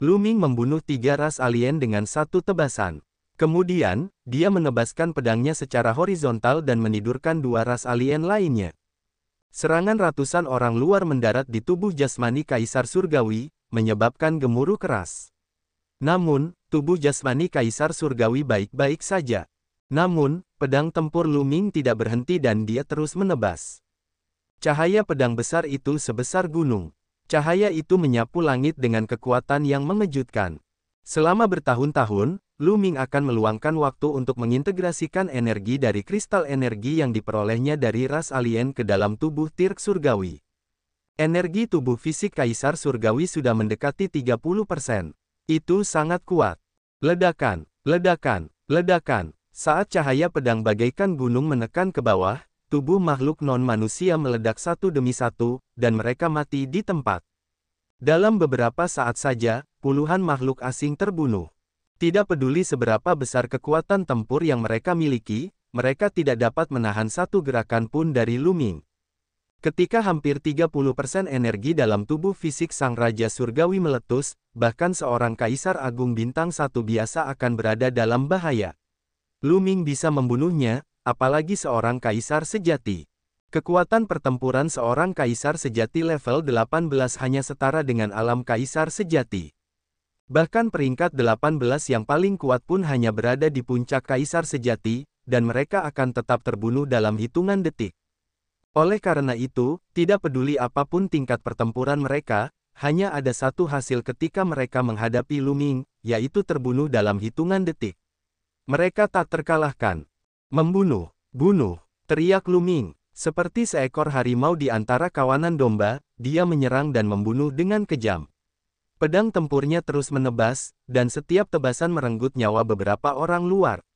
Luming membunuh tiga ras alien dengan satu tebasan. Kemudian, dia menebaskan pedangnya secara horizontal dan menidurkan dua ras alien lainnya. Serangan ratusan orang luar mendarat di tubuh jasmani Kaisar Surgawi, menyebabkan gemuruh keras. Namun, tubuh jasmani Kaisar Surgawi baik-baik saja. Namun, pedang tempur Luming tidak berhenti dan dia terus menebas. Cahaya pedang besar itu sebesar gunung. Cahaya itu menyapu langit dengan kekuatan yang mengejutkan. Selama bertahun-tahun, Lu Ming akan meluangkan waktu untuk mengintegrasikan energi dari kristal energi yang diperolehnya dari ras alien ke dalam tubuh Tirk Surgawi. Energi tubuh fisik Kaisar Surgawi sudah mendekati 30%. Itu sangat kuat. Ledakan, ledakan, ledakan. Saat cahaya pedang bagaikan gunung menekan ke bawah, tubuh makhluk non-manusia meledak satu demi satu, dan mereka mati di tempat. Dalam beberapa saat saja, puluhan makhluk asing terbunuh. Tidak peduli seberapa besar kekuatan tempur yang mereka miliki, mereka tidak dapat menahan satu gerakan pun dari Luming. Ketika hampir 30% energi dalam tubuh fisik Sang Raja Surgawi meletus, bahkan seorang Kaisar Agung Bintang Satu biasa akan berada dalam bahaya. Luming bisa membunuhnya, apalagi seorang kaisar sejati. Kekuatan pertempuran seorang kaisar sejati level 18 hanya setara dengan alam kaisar sejati. Bahkan peringkat 18 yang paling kuat pun hanya berada di puncak kaisar sejati, dan mereka akan tetap terbunuh dalam hitungan detik. Oleh karena itu, tidak peduli apapun tingkat pertempuran mereka, hanya ada satu hasil ketika mereka menghadapi Luming, yaitu terbunuh dalam hitungan detik. Mereka tak terkalahkan. Membunuh, bunuh, teriak Luming. Seperti seekor harimau di antara kawanan domba, dia menyerang dan membunuh dengan kejam. Pedang tempurnya terus menebas, dan setiap tebasan merenggut nyawa beberapa orang luar.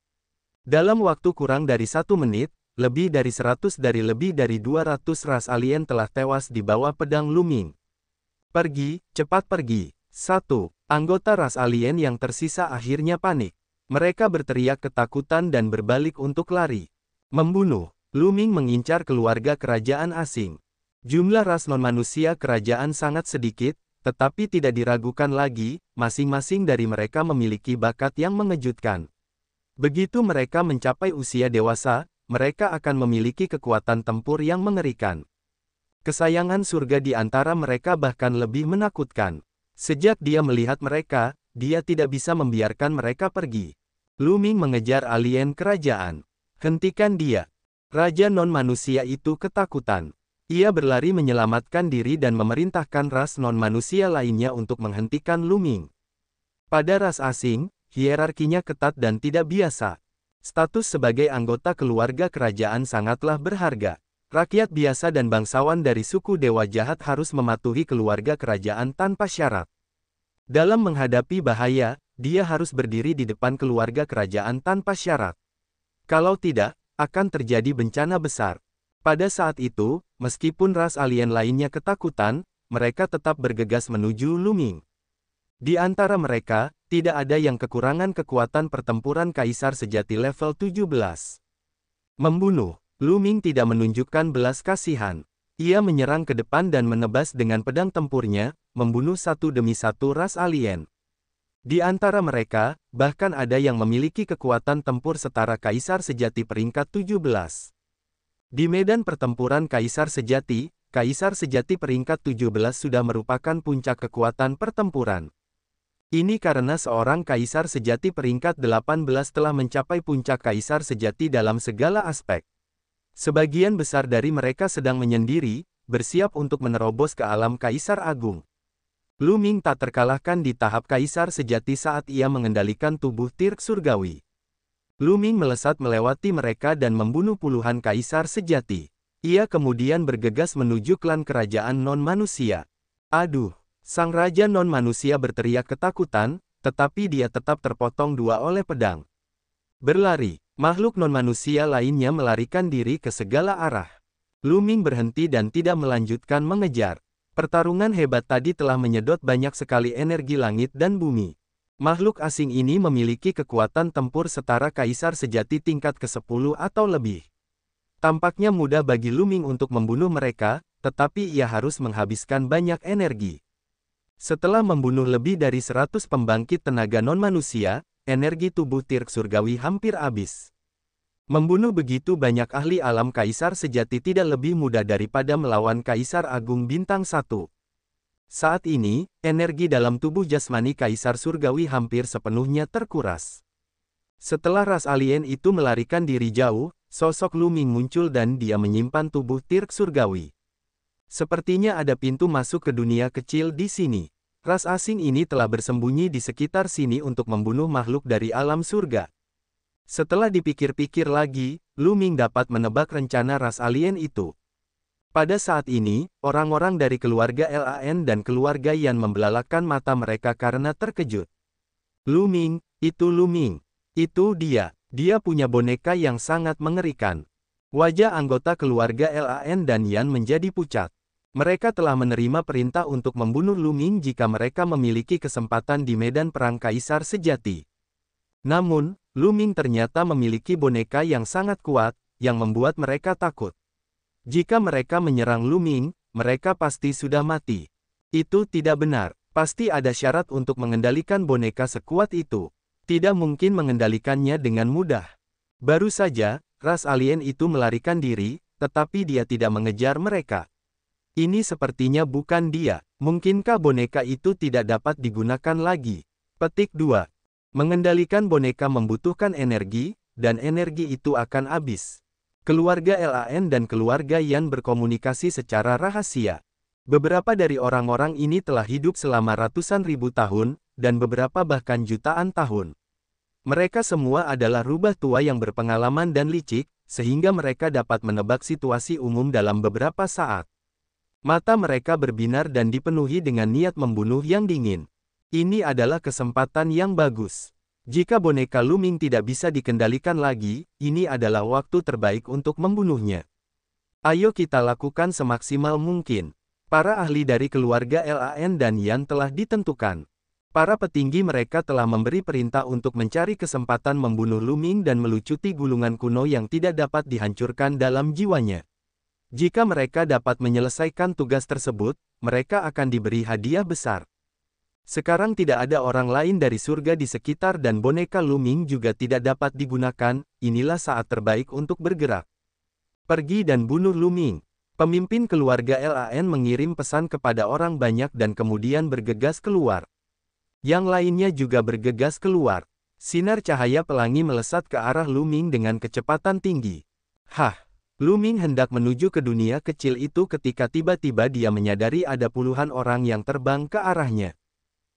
Dalam waktu kurang dari satu menit, lebih dari seratus dari lebih dari dua ratus ras alien telah tewas di bawah pedang Luming. Pergi, cepat pergi. Satu, anggota ras alien yang tersisa akhirnya panik. Mereka berteriak ketakutan dan berbalik untuk lari. Membunuh, Luming mengincar keluarga kerajaan asing. Jumlah ras non-manusia kerajaan sangat sedikit, tetapi tidak diragukan lagi, masing-masing dari mereka memiliki bakat yang mengejutkan. Begitu mereka mencapai usia dewasa, mereka akan memiliki kekuatan tempur yang mengerikan. Kesayangan surga di antara mereka bahkan lebih menakutkan. Sejak dia melihat mereka, dia tidak bisa membiarkan mereka pergi. Luming mengejar alien kerajaan. Hentikan dia. Raja non-manusia itu ketakutan. Ia berlari menyelamatkan diri dan memerintahkan ras non-manusia lainnya untuk menghentikan Luming. Pada ras asing, hierarkinya ketat dan tidak biasa. Status sebagai anggota keluarga kerajaan sangatlah berharga. Rakyat biasa dan bangsawan dari suku dewa jahat harus mematuhi keluarga kerajaan tanpa syarat. Dalam menghadapi bahaya, dia harus berdiri di depan keluarga kerajaan tanpa syarat. Kalau tidak, akan terjadi bencana besar. Pada saat itu, meskipun ras alien lainnya ketakutan, mereka tetap bergegas menuju Luming. Di antara mereka, tidak ada yang kekurangan kekuatan pertempuran kaisar sejati level 17. Membunuh, Luming tidak menunjukkan belas kasihan. Ia menyerang ke depan dan menebas dengan pedang tempurnya, membunuh satu demi satu ras alien. Di antara mereka, bahkan ada yang memiliki kekuatan tempur setara kaisar sejati peringkat 17. Di medan pertempuran kaisar sejati, kaisar sejati peringkat 17 sudah merupakan puncak kekuatan pertempuran. Ini karena seorang kaisar sejati peringkat 18 telah mencapai puncak kaisar sejati dalam segala aspek. Sebagian besar dari mereka sedang menyendiri, bersiap untuk menerobos ke alam kaisar agung. Lu Ming tak terkalahkan di tahap kaisar sejati saat ia mengendalikan tubuh Tirk surgawi. Lu Ming melesat melewati mereka dan membunuh puluhan kaisar sejati. Ia kemudian bergegas menuju klan kerajaan non-manusia. Aduh, sang raja non-manusia berteriak ketakutan, tetapi dia tetap terpotong dua oleh pedang. Berlari, makhluk non-manusia lainnya melarikan diri ke segala arah. Lu Ming berhenti dan tidak melanjutkan mengejar. Pertarungan hebat tadi telah menyedot banyak sekali energi langit dan bumi. Makhluk asing ini memiliki kekuatan tempur setara kaisar sejati tingkat ke-10 atau lebih. Tampaknya mudah bagi Luming untuk membunuh mereka, tetapi ia harus menghabiskan banyak energi. Setelah membunuh lebih dari 100 pembangkit tenaga non-manusia, energi tubuh Tirk Surgawi hampir habis. Membunuh begitu banyak ahli alam kaisar sejati tidak lebih mudah daripada melawan kaisar agung bintang satu. Saat ini, energi dalam tubuh jasmani kaisar surgawi hampir sepenuhnya terkuras. Setelah ras alien itu melarikan diri jauh, sosok Luming muncul dan dia menyimpan tubuh Tirk surgawi. Sepertinya ada pintu masuk ke dunia kecil di sini. Ras asing ini telah bersembunyi di sekitar sini untuk membunuh makhluk dari alam surga, setelah dipikir-pikir lagi, Lu Ming dapat menebak rencana ras alien itu. Pada saat ini, orang-orang dari keluarga LAN dan keluarga Yan membelalakan mata mereka karena terkejut. Lu Ming, itu Lu Ming. Itu dia, dia punya boneka yang sangat mengerikan. Wajah anggota keluarga LAN dan Yan menjadi pucat. Mereka telah menerima perintah untuk membunuh Lu Ming jika mereka memiliki kesempatan di medan perang kaisar sejati. Namun, Luming ternyata memiliki boneka yang sangat kuat, yang membuat mereka takut. Jika mereka menyerang Luming, mereka pasti sudah mati. Itu tidak benar, pasti ada syarat untuk mengendalikan boneka sekuat itu. Tidak mungkin mengendalikannya dengan mudah. Baru saja, ras alien itu melarikan diri, tetapi dia tidak mengejar mereka. Ini sepertinya bukan dia. Mungkinkah boneka itu tidak dapat digunakan lagi? Petik 2. Mengendalikan boneka membutuhkan energi, dan energi itu akan habis. Keluarga LAN dan keluarga Yan berkomunikasi secara rahasia. Beberapa dari orang-orang ini telah hidup selama ratusan ribu tahun, dan beberapa bahkan jutaan tahun. Mereka semua adalah rubah tua yang berpengalaman dan licik, sehingga mereka dapat menebak situasi umum dalam beberapa saat. Mata mereka berbinar dan dipenuhi dengan niat membunuh yang dingin. Ini adalah kesempatan yang bagus. Jika boneka Luming tidak bisa dikendalikan lagi, ini adalah waktu terbaik untuk membunuhnya. Ayo kita lakukan semaksimal mungkin. Para ahli dari keluarga LAN dan Yan telah ditentukan. Para petinggi mereka telah memberi perintah untuk mencari kesempatan membunuh Luming dan melucuti gulungan kuno yang tidak dapat dihancurkan dalam jiwanya. Jika mereka dapat menyelesaikan tugas tersebut, mereka akan diberi hadiah besar. Sekarang tidak ada orang lain dari surga di sekitar dan boneka Luming juga tidak dapat digunakan, inilah saat terbaik untuk bergerak. Pergi dan bunuh Luming. Pemimpin keluarga LAN mengirim pesan kepada orang banyak dan kemudian bergegas keluar. Yang lainnya juga bergegas keluar. Sinar cahaya pelangi melesat ke arah Luming dengan kecepatan tinggi. Hah! Luming hendak menuju ke dunia kecil itu ketika tiba-tiba dia menyadari ada puluhan orang yang terbang ke arahnya.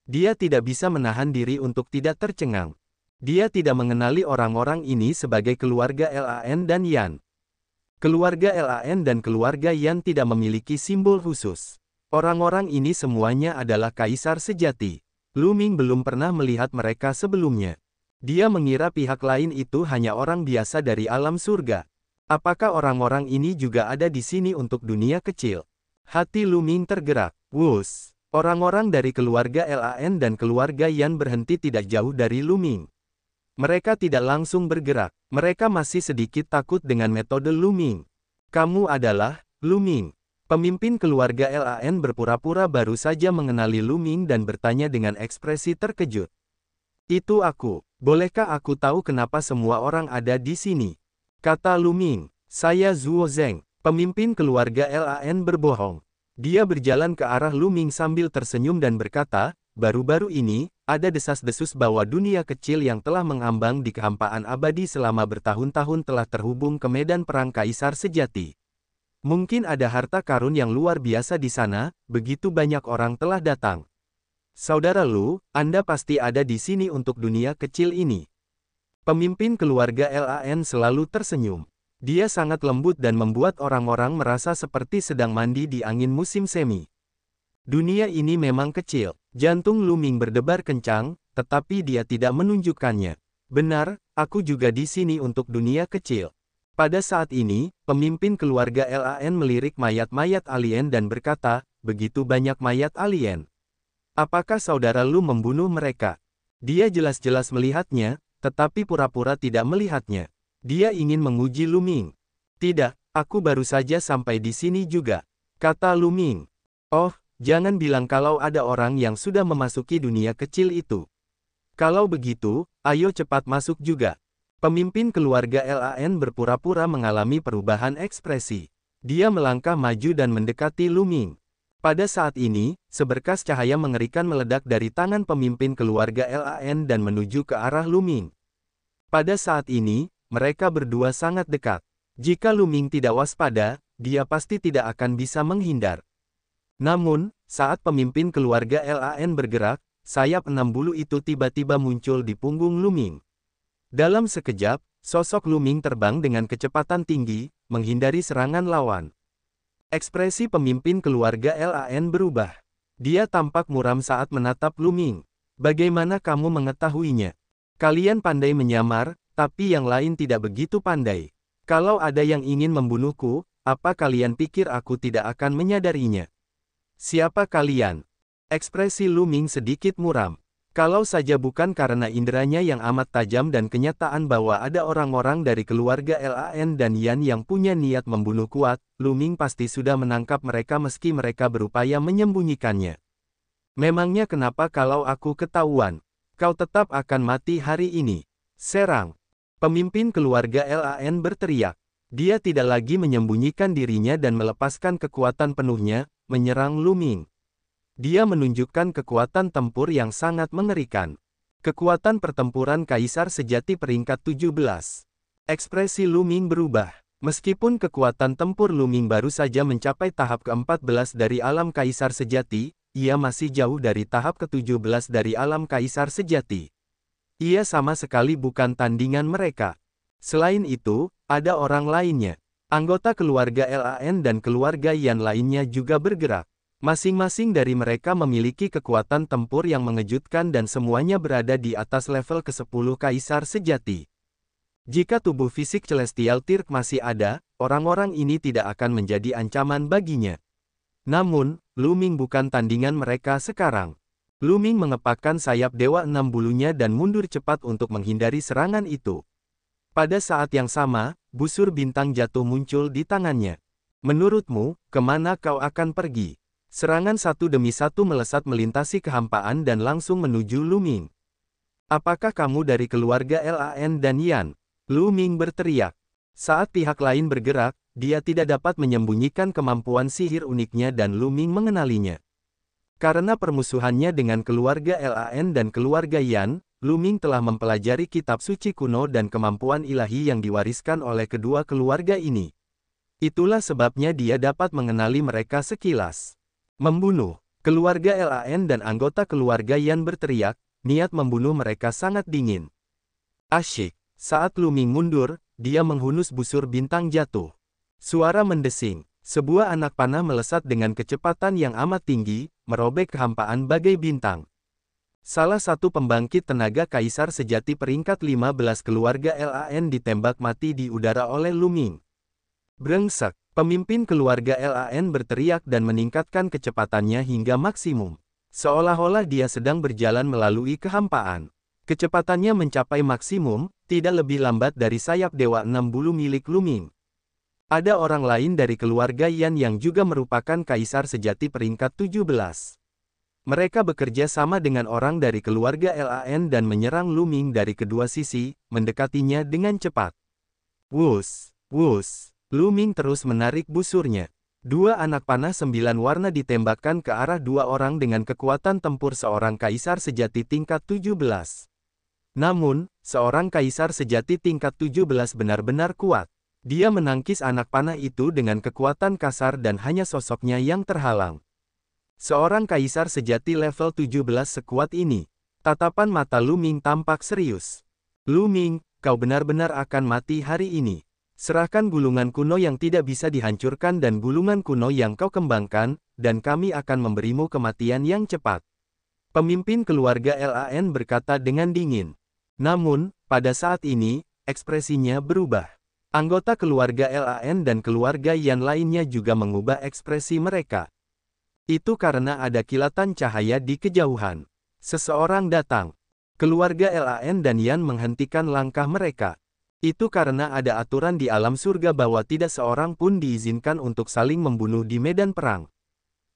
Dia tidak bisa menahan diri untuk tidak tercengang. Dia tidak mengenali orang-orang ini sebagai keluarga LAN dan Yan. Keluarga LAN dan keluarga Yan tidak memiliki simbol khusus. Orang-orang ini semuanya adalah kaisar sejati. Lu Ming belum pernah melihat mereka sebelumnya. Dia mengira pihak lain itu hanya orang biasa dari alam surga. Apakah orang-orang ini juga ada di sini untuk dunia kecil? Hati Luming tergerak. Wus. Orang-orang dari keluarga LAN dan keluarga Yan berhenti tidak jauh dari Luming. Mereka tidak langsung bergerak, mereka masih sedikit takut dengan metode Luming. Kamu adalah, Luming. Pemimpin keluarga LAN berpura-pura baru saja mengenali Luming dan bertanya dengan ekspresi terkejut. Itu aku, bolehkah aku tahu kenapa semua orang ada di sini? Kata Luming, saya Zhuo Zeng, pemimpin keluarga LAN berbohong. Dia berjalan ke arah Luming sambil tersenyum dan berkata, baru-baru ini, ada desas-desus bahwa dunia kecil yang telah mengambang di kehampaan abadi selama bertahun-tahun telah terhubung ke medan perang kaisar sejati. Mungkin ada harta karun yang luar biasa di sana, begitu banyak orang telah datang. Saudara Lu, Anda pasti ada di sini untuk dunia kecil ini. Pemimpin keluarga LAN selalu tersenyum. Dia sangat lembut dan membuat orang-orang merasa seperti sedang mandi di angin musim semi. Dunia ini memang kecil, jantung Luming berdebar kencang, tetapi dia tidak menunjukkannya. Benar, aku juga di sini untuk dunia kecil. Pada saat ini, pemimpin keluarga LAN melirik mayat-mayat alien dan berkata, begitu banyak mayat alien. Apakah saudara Lu membunuh mereka? Dia jelas-jelas melihatnya, tetapi pura-pura tidak melihatnya. Dia ingin menguji Luming. Tidak, aku baru saja sampai di sini juga, kata Luming. Oh, jangan bilang kalau ada orang yang sudah memasuki dunia kecil itu. Kalau begitu, ayo cepat masuk juga. Pemimpin keluarga LAN berpura-pura mengalami perubahan ekspresi. Dia melangkah maju dan mendekati Luming. Pada saat ini, seberkas cahaya mengerikan meledak dari tangan pemimpin keluarga LAN dan menuju ke arah Luming. Pada saat ini, mereka berdua sangat dekat. Jika Luming tidak waspada, dia pasti tidak akan bisa menghindar. Namun, saat pemimpin keluarga LAN bergerak, sayap enam bulu itu tiba-tiba muncul di punggung Luming. Dalam sekejap, sosok Luming terbang dengan kecepatan tinggi, menghindari serangan lawan. Ekspresi pemimpin keluarga LAN berubah. Dia tampak muram saat menatap Luming. Bagaimana kamu mengetahuinya? Kalian pandai menyamar, tapi yang lain tidak begitu pandai. Kalau ada yang ingin membunuhku, apa kalian pikir aku tidak akan menyadarinya? Siapa kalian? Ekspresi Lu Ming sedikit muram. Kalau saja bukan karena inderanya yang amat tajam dan kenyataan bahwa ada orang-orang dari keluarga LAN dan Yan yang punya niat membunuh kuat, Lu Ming pasti sudah menangkap mereka meski mereka berupaya menyembunyikannya. Memangnya kenapa kalau aku ketahuan? Kau tetap akan mati hari ini. Serang. Pemimpin keluarga LAN berteriak. Dia tidak lagi menyembunyikan dirinya dan melepaskan kekuatan penuhnya, menyerang Luming. Dia menunjukkan kekuatan tempur yang sangat mengerikan. Kekuatan pertempuran Kaisar sejati peringkat 17. Ekspresi Luming berubah. Meskipun kekuatan tempur Luming baru saja mencapai tahap ke-14 dari alam Kaisar sejati, ia masih jauh dari tahap ke-17 dari alam Kaisar sejati. Ia sama sekali bukan tandingan mereka. Selain itu, ada orang lainnya. Anggota keluarga LAN dan keluarga Yan lainnya juga bergerak. Masing-masing dari mereka memiliki kekuatan tempur yang mengejutkan dan semuanya berada di atas level ke-10 kaisar sejati. Jika tubuh fisik Celestial Tirk masih ada, orang-orang ini tidak akan menjadi ancaman baginya. Namun, Luming bukan tandingan mereka sekarang. Luming mengepakkan sayap Dewa Enam Bulunya dan mundur cepat untuk menghindari serangan itu. Pada saat yang sama, busur bintang jatuh muncul di tangannya. Menurutmu, kemana kau akan pergi? Serangan satu demi satu melesat melintasi kehampaan dan langsung menuju Luming. Apakah kamu dari keluarga LAN dan Yan? Lu berteriak. Saat pihak lain bergerak, dia tidak dapat menyembunyikan kemampuan sihir uniknya dan Luming mengenalinya. Karena permusuhannya dengan keluarga LAN dan keluarga Yan, Luming telah mempelajari kitab suci kuno dan kemampuan ilahi yang diwariskan oleh kedua keluarga ini. Itulah sebabnya dia dapat mengenali mereka sekilas. Membunuh, keluarga LAN dan anggota keluarga Yan berteriak, niat membunuh mereka sangat dingin. Asyik, saat Luming mundur, dia menghunus busur bintang jatuh. Suara mendesing, sebuah anak panah melesat dengan kecepatan yang amat tinggi, merobek kehampaan bagai bintang. Salah satu pembangkit tenaga kaisar sejati peringkat 15 keluarga LAN ditembak mati di udara oleh Luming. Brengsek, pemimpin keluarga LAN berteriak dan meningkatkan kecepatannya hingga maksimum. Seolah-olah dia sedang berjalan melalui kehampaan. Kecepatannya mencapai maksimum, tidak lebih lambat dari sayap Dewa 60 milik Luming. Ada orang lain dari keluarga Yan yang juga merupakan kaisar sejati peringkat 17. Mereka bekerja sama dengan orang dari keluarga LAN dan menyerang Luming dari kedua sisi, mendekatinya dengan cepat. Wus, wus, Luming terus menarik busurnya. Dua anak panah sembilan warna ditembakkan ke arah dua orang dengan kekuatan tempur seorang kaisar sejati tingkat 17. Namun, seorang kaisar sejati tingkat 17 benar-benar kuat. Dia menangkis anak panah itu dengan kekuatan kasar dan hanya sosoknya yang terhalang. Seorang kaisar sejati level 17 sekuat ini. Tatapan mata Lu Ming tampak serius. Lu Ming, kau benar-benar akan mati hari ini. Serahkan gulungan kuno yang tidak bisa dihancurkan dan gulungan kuno yang kau kembangkan, dan kami akan memberimu kematian yang cepat. Pemimpin keluarga LAN berkata dengan dingin. Namun, pada saat ini, ekspresinya berubah. Anggota keluarga LAN dan keluarga Yan lainnya juga mengubah ekspresi mereka. Itu karena ada kilatan cahaya di kejauhan. Seseorang datang. Keluarga LAN dan Yan menghentikan langkah mereka. Itu karena ada aturan di alam surga bahwa tidak seorang pun diizinkan untuk saling membunuh di medan perang.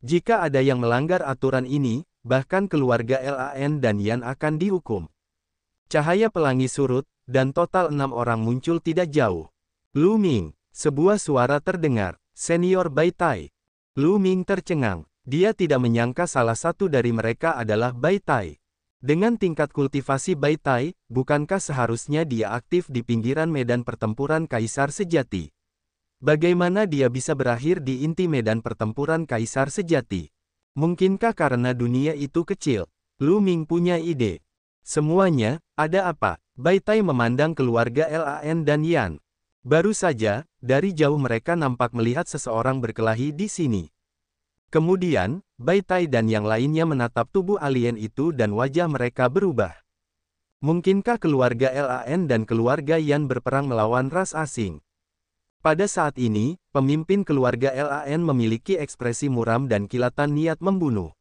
Jika ada yang melanggar aturan ini, bahkan keluarga LAN dan Yan akan dihukum. Cahaya pelangi surut, dan total enam orang muncul tidak jauh. Lu Ming, sebuah suara terdengar, senior Bai Tai. Lu Ming tercengang, dia tidak menyangka salah satu dari mereka adalah Bai Tai. Dengan tingkat kultivasi Bai Tai, bukankah seharusnya dia aktif di pinggiran medan pertempuran Kaisar Sejati? Bagaimana dia bisa berakhir di inti medan pertempuran Kaisar Sejati? Mungkinkah karena dunia itu kecil? Lu Ming punya ide. Semuanya, ada apa? Bai Tai memandang keluarga LAN dan Yan. Baru saja, dari jauh mereka nampak melihat seseorang berkelahi di sini. Kemudian, Bai Tai dan yang lainnya menatap tubuh alien itu dan wajah mereka berubah. Mungkinkah keluarga LAN dan keluarga Yan berperang melawan ras asing? Pada saat ini, pemimpin keluarga LAN memiliki ekspresi muram dan kilatan niat membunuh.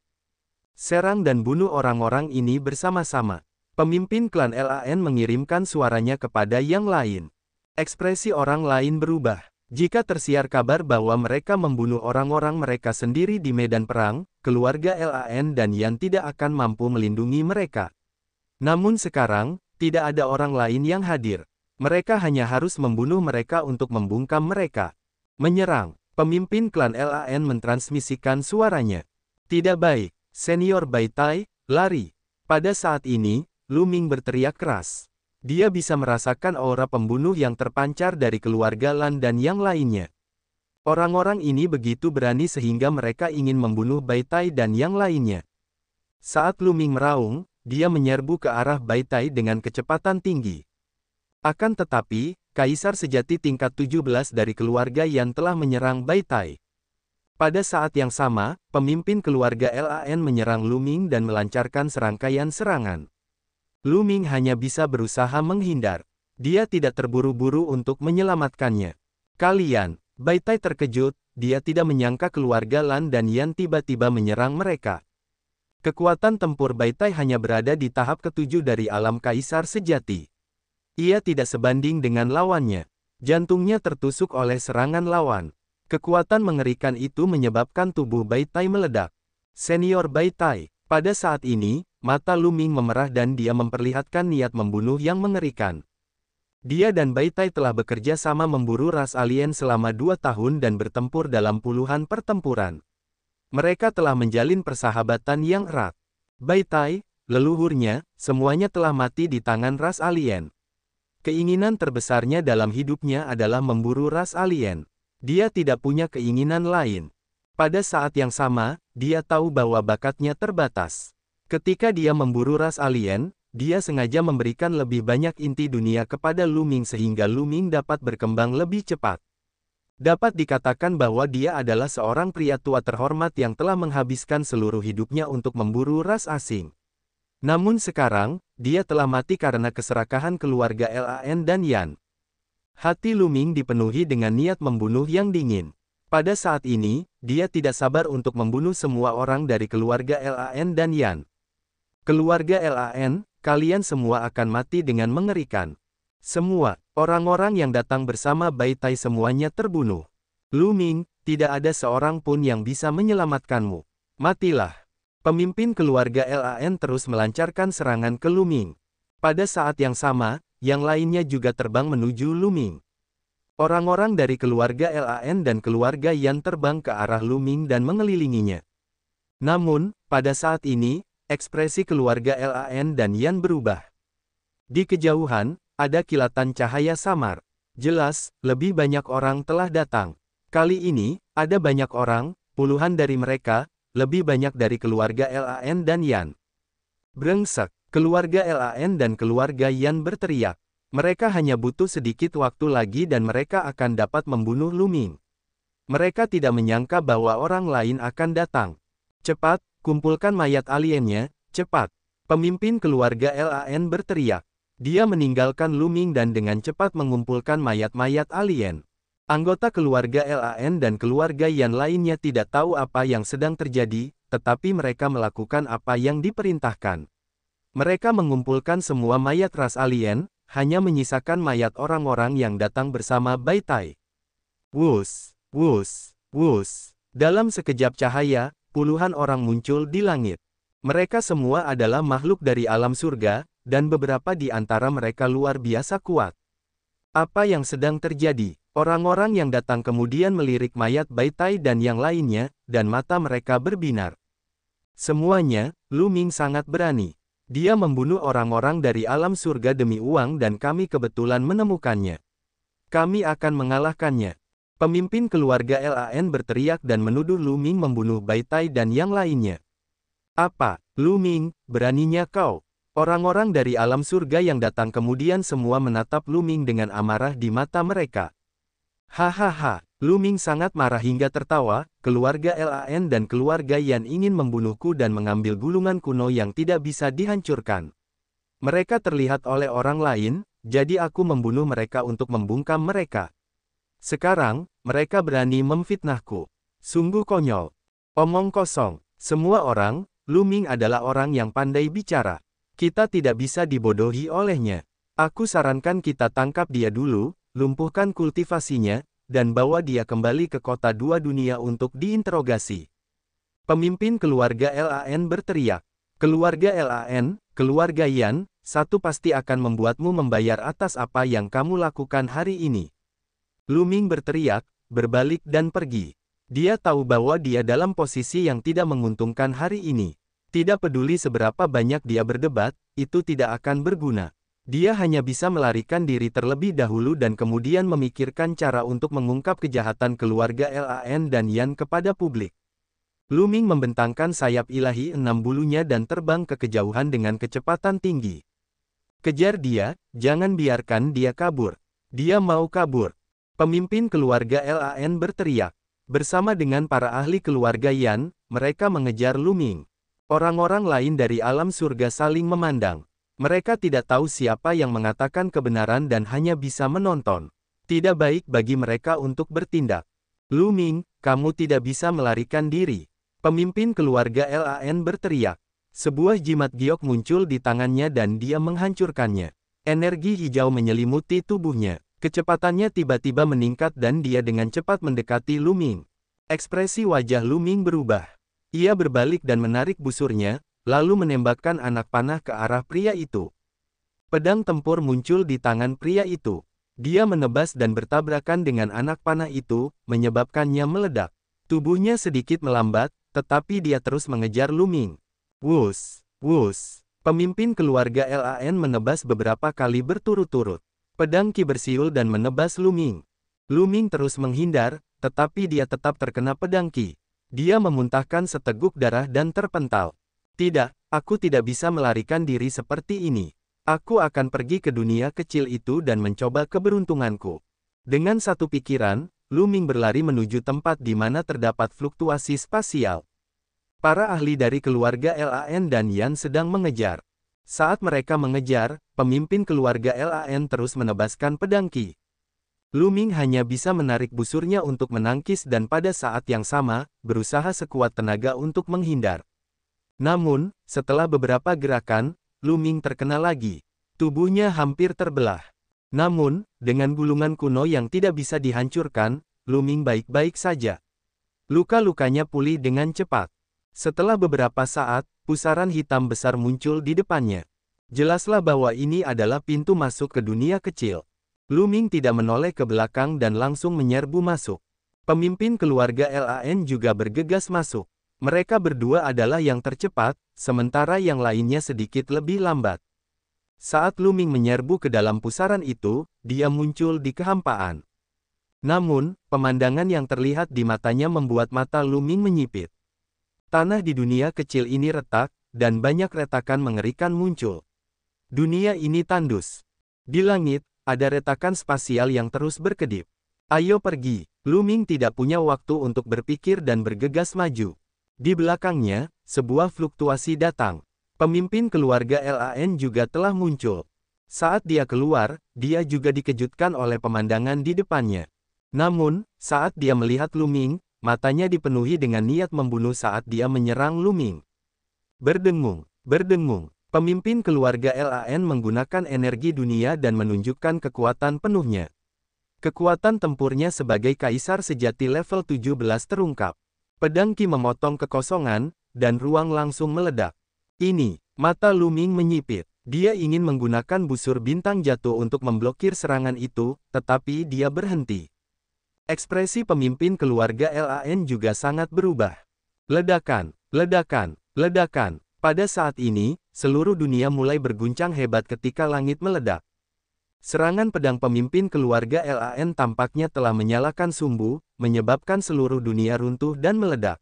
Serang dan bunuh orang-orang ini bersama-sama. Pemimpin klan LAN mengirimkan suaranya kepada yang lain. Ekspresi orang lain berubah. Jika tersiar kabar bahwa mereka membunuh orang-orang mereka sendiri di medan perang, keluarga LAN dan Yan tidak akan mampu melindungi mereka. Namun sekarang, tidak ada orang lain yang hadir. Mereka hanya harus membunuh mereka untuk membungkam mereka. Menyerang, pemimpin klan LAN mentransmisikan suaranya. Tidak baik, senior Baitai, lari. Pada saat ini, Luming berteriak keras. Dia bisa merasakan aura pembunuh yang terpancar dari keluarga Lan dan yang lainnya. Orang-orang ini begitu berani sehingga mereka ingin membunuh Baitai dan yang lainnya. Saat Luming meraung, dia menyerbu ke arah Baitai dengan kecepatan tinggi. Akan tetapi, Kaisar sejati tingkat 17 dari keluarga yang telah menyerang Baitai. Pada saat yang sama, pemimpin keluarga LAN menyerang Luming dan melancarkan serangkaian serangan. Lu Ming hanya bisa berusaha menghindar. Dia tidak terburu-buru untuk menyelamatkannya. Kalian, Baitai terkejut, dia tidak menyangka keluarga Lan dan Yan tiba-tiba menyerang mereka. Kekuatan tempur Baitai hanya berada di tahap ketujuh dari alam kaisar sejati. Ia tidak sebanding dengan lawannya. Jantungnya tertusuk oleh serangan lawan. Kekuatan mengerikan itu menyebabkan tubuh Baitai meledak. Senior Baitai, pada saat ini, Mata Luming memerah dan dia memperlihatkan niat membunuh yang mengerikan. Dia dan Baitai telah bekerja sama memburu ras alien selama dua tahun dan bertempur dalam puluhan pertempuran. Mereka telah menjalin persahabatan yang erat. Baitai, leluhurnya, semuanya telah mati di tangan ras alien. Keinginan terbesarnya dalam hidupnya adalah memburu ras alien. Dia tidak punya keinginan lain. Pada saat yang sama, dia tahu bahwa bakatnya terbatas. Ketika dia memburu ras alien, dia sengaja memberikan lebih banyak inti dunia kepada Luming sehingga Luming dapat berkembang lebih cepat. Dapat dikatakan bahwa dia adalah seorang pria tua terhormat yang telah menghabiskan seluruh hidupnya untuk memburu ras asing. Namun sekarang, dia telah mati karena keserakahan keluarga LAN dan Yan. Hati Luming dipenuhi dengan niat membunuh yang dingin. Pada saat ini, dia tidak sabar untuk membunuh semua orang dari keluarga LAN dan Yan. Keluarga LAN, kalian semua akan mati dengan mengerikan. Semua, orang-orang yang datang bersama Baitai semuanya terbunuh. Lu Ming, tidak ada seorang pun yang bisa menyelamatkanmu. Matilah. Pemimpin keluarga LAN terus melancarkan serangan ke Lu Ming. Pada saat yang sama, yang lainnya juga terbang menuju Lu Ming. Orang-orang dari keluarga LAN dan keluarga Yan terbang ke arah Luming dan mengelilinginya. Namun, pada saat ini, ekspresi keluarga LAN dan Yan berubah. Di kejauhan, ada kilatan cahaya samar. Jelas, lebih banyak orang telah datang. Kali ini, ada banyak orang, puluhan dari mereka, lebih banyak dari keluarga LAN dan Yan. Brengsek, keluarga LAN dan keluarga Yan berteriak. Mereka hanya butuh sedikit waktu lagi dan mereka akan dapat membunuh Luming. Mereka tidak menyangka bahwa orang lain akan datang. Cepat, Kumpulkan mayat aliennya, cepat. Pemimpin keluarga LAN berteriak. Dia meninggalkan Luming dan dengan cepat mengumpulkan mayat-mayat alien. Anggota keluarga LAN dan keluarga Yan lainnya tidak tahu apa yang sedang terjadi, tetapi mereka melakukan apa yang diperintahkan. Mereka mengumpulkan semua mayat ras alien, hanya menyisakan mayat orang-orang yang datang bersama Baitai. Wus, wus, wus. Dalam sekejap cahaya, puluhan orang muncul di langit. Mereka semua adalah makhluk dari alam surga, dan beberapa di antara mereka luar biasa kuat. Apa yang sedang terjadi? Orang-orang yang datang kemudian melirik mayat Baitai dan yang lainnya, dan mata mereka berbinar. Semuanya, Lu Ming sangat berani. Dia membunuh orang-orang dari alam surga demi uang dan kami kebetulan menemukannya. Kami akan mengalahkannya. Pemimpin keluarga LAN berteriak dan menuduh Lu Ming membunuh Bai Tai dan yang lainnya. Apa, Lu Ming, beraninya kau? Orang-orang dari alam surga yang datang kemudian semua menatap Lu Ming dengan amarah di mata mereka. Hahaha, Lu Ming sangat marah hingga tertawa, keluarga LAN dan keluarga Yan ingin membunuhku dan mengambil gulungan kuno yang tidak bisa dihancurkan. Mereka terlihat oleh orang lain, jadi aku membunuh mereka untuk membungkam mereka. Sekarang, mereka berani memfitnahku. Sungguh konyol. Omong kosong. Semua orang, Luming adalah orang yang pandai bicara. Kita tidak bisa dibodohi olehnya. Aku sarankan kita tangkap dia dulu, lumpuhkan kultivasinya, dan bawa dia kembali ke kota dua dunia untuk diinterogasi. Pemimpin keluarga LAN berteriak. Keluarga LAN, keluarga Yan, satu pasti akan membuatmu membayar atas apa yang kamu lakukan hari ini. Luming berteriak, berbalik dan pergi. Dia tahu bahwa dia dalam posisi yang tidak menguntungkan hari ini. Tidak peduli seberapa banyak dia berdebat, itu tidak akan berguna. Dia hanya bisa melarikan diri terlebih dahulu dan kemudian memikirkan cara untuk mengungkap kejahatan keluarga LAN dan Yan kepada publik. Luming membentangkan sayap ilahi enam bulunya dan terbang ke kejauhan dengan kecepatan tinggi. Kejar dia, jangan biarkan dia kabur. Dia mau kabur. Pemimpin keluarga LAN berteriak. Bersama dengan para ahli keluarga Yan, mereka mengejar Luming. Orang-orang lain dari alam surga saling memandang. Mereka tidak tahu siapa yang mengatakan kebenaran dan hanya bisa menonton. Tidak baik bagi mereka untuk bertindak. Luming, kamu tidak bisa melarikan diri. Pemimpin keluarga LAN berteriak. Sebuah jimat giok muncul di tangannya dan dia menghancurkannya. Energi hijau menyelimuti tubuhnya. Kecepatannya tiba-tiba meningkat dan dia dengan cepat mendekati Luming. Ekspresi wajah Luming berubah. Ia berbalik dan menarik busurnya, lalu menembakkan anak panah ke arah pria itu. Pedang tempur muncul di tangan pria itu. Dia menebas dan bertabrakan dengan anak panah itu, menyebabkannya meledak. Tubuhnya sedikit melambat, tetapi dia terus mengejar Luming. Wus, wus. Pemimpin keluarga LAN menebas beberapa kali berturut-turut. Pedang Ki bersiul dan menebas Luming. Luming terus menghindar, tetapi dia tetap terkena pedang Ki. Dia memuntahkan seteguk darah dan terpental. Tidak, aku tidak bisa melarikan diri seperti ini. Aku akan pergi ke dunia kecil itu dan mencoba keberuntunganku. Dengan satu pikiran, Luming berlari menuju tempat di mana terdapat fluktuasi spasial. Para ahli dari keluarga LAN dan Yan sedang mengejar. Saat mereka mengejar, pemimpin keluarga LAN terus menebaskan pedangki. Luming hanya bisa menarik busurnya untuk menangkis dan pada saat yang sama, berusaha sekuat tenaga untuk menghindar. Namun, setelah beberapa gerakan, Luming terkena lagi. Tubuhnya hampir terbelah. Namun, dengan gulungan kuno yang tidak bisa dihancurkan, Luming baik-baik saja. Luka-lukanya pulih dengan cepat. Setelah beberapa saat, Pusaran hitam besar muncul di depannya. Jelaslah bahwa ini adalah pintu masuk ke dunia kecil. Luming tidak menoleh ke belakang dan langsung menyerbu masuk. Pemimpin keluarga LAN juga bergegas masuk. Mereka berdua adalah yang tercepat, sementara yang lainnya sedikit lebih lambat. Saat Luming menyerbu ke dalam pusaran itu, dia muncul di kehampaan. Namun, pemandangan yang terlihat di matanya membuat mata Luming menyipit. Tanah di dunia kecil ini retak, dan banyak retakan mengerikan muncul. Dunia ini tandus. Di langit, ada retakan spasial yang terus berkedip. Ayo pergi, Luming tidak punya waktu untuk berpikir dan bergegas maju. Di belakangnya, sebuah fluktuasi datang. Pemimpin keluarga LAN juga telah muncul. Saat dia keluar, dia juga dikejutkan oleh pemandangan di depannya. Namun, saat dia melihat Luming, matanya dipenuhi dengan niat membunuh saat dia menyerang Luming. Berdengung, berdengung, pemimpin keluarga LAN menggunakan energi dunia dan menunjukkan kekuatan penuhnya. Kekuatan tempurnya sebagai kaisar sejati level 17 terungkap. Pedang Ki memotong kekosongan, dan ruang langsung meledak. Ini, mata Luming menyipit. Dia ingin menggunakan busur bintang jatuh untuk memblokir serangan itu, tetapi dia berhenti. Ekspresi pemimpin keluarga LAN juga sangat berubah. Ledakan, ledakan, ledakan. Pada saat ini, seluruh dunia mulai berguncang hebat ketika langit meledak. Serangan pedang pemimpin keluarga LAN tampaknya telah menyalakan sumbu, menyebabkan seluruh dunia runtuh dan meledak.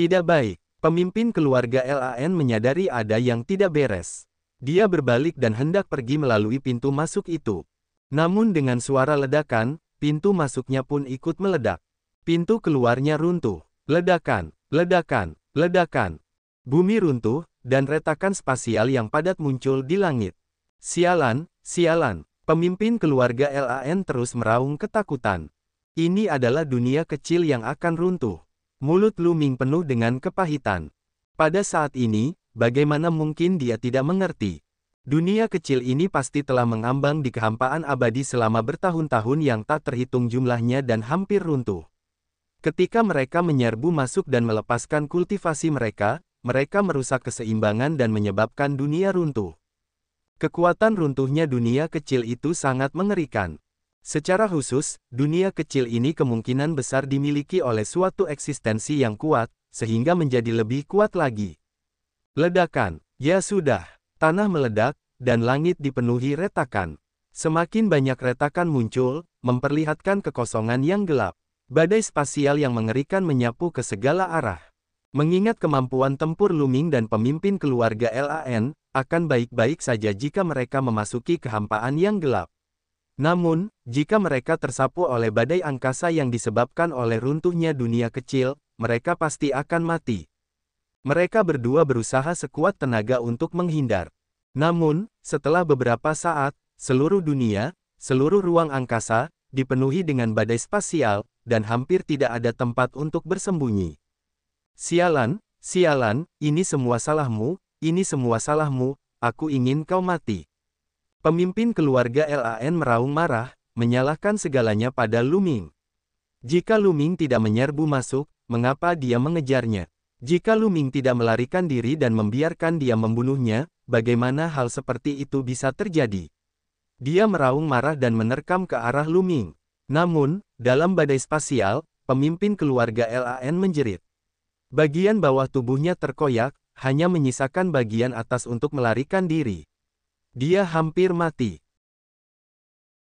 Tidak baik, pemimpin keluarga LAN menyadari ada yang tidak beres. Dia berbalik dan hendak pergi melalui pintu masuk itu. Namun dengan suara ledakan, Pintu masuknya pun ikut meledak. Pintu keluarnya runtuh. Ledakan, ledakan, ledakan. Bumi runtuh, dan retakan spasial yang padat muncul di langit. Sialan, sialan. Pemimpin keluarga LAN terus meraung ketakutan. Ini adalah dunia kecil yang akan runtuh. Mulut Luming penuh dengan kepahitan. Pada saat ini, bagaimana mungkin dia tidak mengerti? Dunia kecil ini pasti telah mengambang di kehampaan abadi selama bertahun-tahun yang tak terhitung jumlahnya dan hampir runtuh. Ketika mereka menyerbu masuk dan melepaskan kultivasi mereka, mereka merusak keseimbangan dan menyebabkan dunia runtuh. Kekuatan runtuhnya dunia kecil itu sangat mengerikan. Secara khusus, dunia kecil ini kemungkinan besar dimiliki oleh suatu eksistensi yang kuat, sehingga menjadi lebih kuat lagi. Ledakan, ya sudah. Tanah meledak, dan langit dipenuhi retakan. Semakin banyak retakan muncul, memperlihatkan kekosongan yang gelap. Badai spasial yang mengerikan menyapu ke segala arah. Mengingat kemampuan tempur Luming dan pemimpin keluarga LAN, akan baik-baik saja jika mereka memasuki kehampaan yang gelap. Namun, jika mereka tersapu oleh badai angkasa yang disebabkan oleh runtuhnya dunia kecil, mereka pasti akan mati. Mereka berdua berusaha sekuat tenaga untuk menghindar. Namun, setelah beberapa saat, seluruh dunia, seluruh ruang angkasa, dipenuhi dengan badai spasial, dan hampir tidak ada tempat untuk bersembunyi. Sialan, sialan, ini semua salahmu, ini semua salahmu, aku ingin kau mati. Pemimpin keluarga LAN meraung marah, menyalahkan segalanya pada Luming. Jika Luming tidak menyerbu masuk, mengapa dia mengejarnya? Jika Lu Ming tidak melarikan diri dan membiarkan dia membunuhnya, bagaimana hal seperti itu bisa terjadi? Dia meraung marah dan menerkam ke arah Lu Ming. Namun, dalam badai spasial, pemimpin keluarga LAN menjerit. Bagian bawah tubuhnya terkoyak, hanya menyisakan bagian atas untuk melarikan diri. Dia hampir mati.